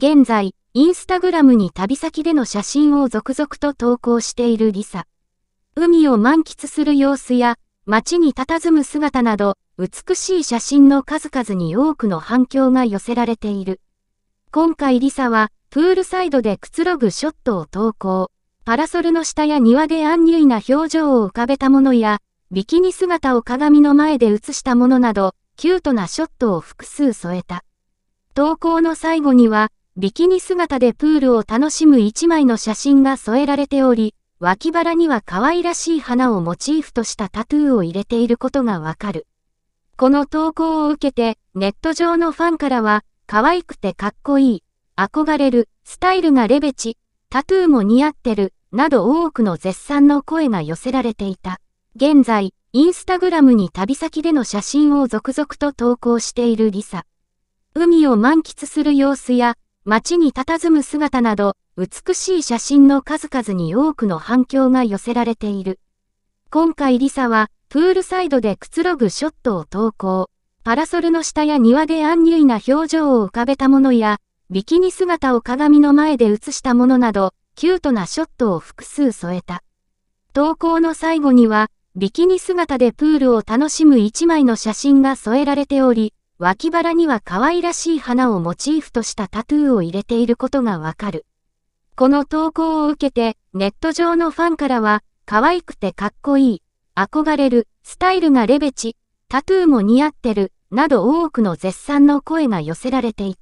現在、インスタグラムに旅先での写真を続々と投稿しているリサ。海を満喫する様子や、街に佇む姿など、美しい写真の数々に多くの反響が寄せられている。今回リサは、プールサイドでくつろぐショットを投稿。パラソルの下や庭で安入な表情を浮かべたものや、ビキニ姿を鏡の前で写したものなど、キュートなショットを複数添えた。投稿の最後には、ビキニ姿でプールを楽しむ一枚の写真が添えられており、脇腹には可愛らしい花をモチーフとしたタトゥーを入れていることがわかる。この投稿を受けて、ネット上のファンからは、可愛くてかっこいい、憧れる、スタイルがレベチ、タトゥーも似合ってる、など多くの絶賛の声が寄せられていた。現在、インスタグラムに旅先での写真を続々と投稿しているリサ。海を満喫する様子や、街に佇む姿など、美しい写真の数々に多くの反響が寄せられている。今回リサは、プールサイドでくつろぐショットを投稿。パラソルの下や庭で安入な表情を浮かべたものや、ビキニ姿を鏡の前で映したものなど、キュートなショットを複数添えた。投稿の最後には、ビキニ姿でプールを楽しむ一枚の写真が添えられており、脇腹には可愛らしい花をモチーフとしたタトゥーを入れていることがわかる。この投稿を受けて、ネット上のファンからは、可愛くてかっこいい、憧れる、スタイルがレベチ、タトゥーも似合ってる、など多くの絶賛の声が寄せられていた。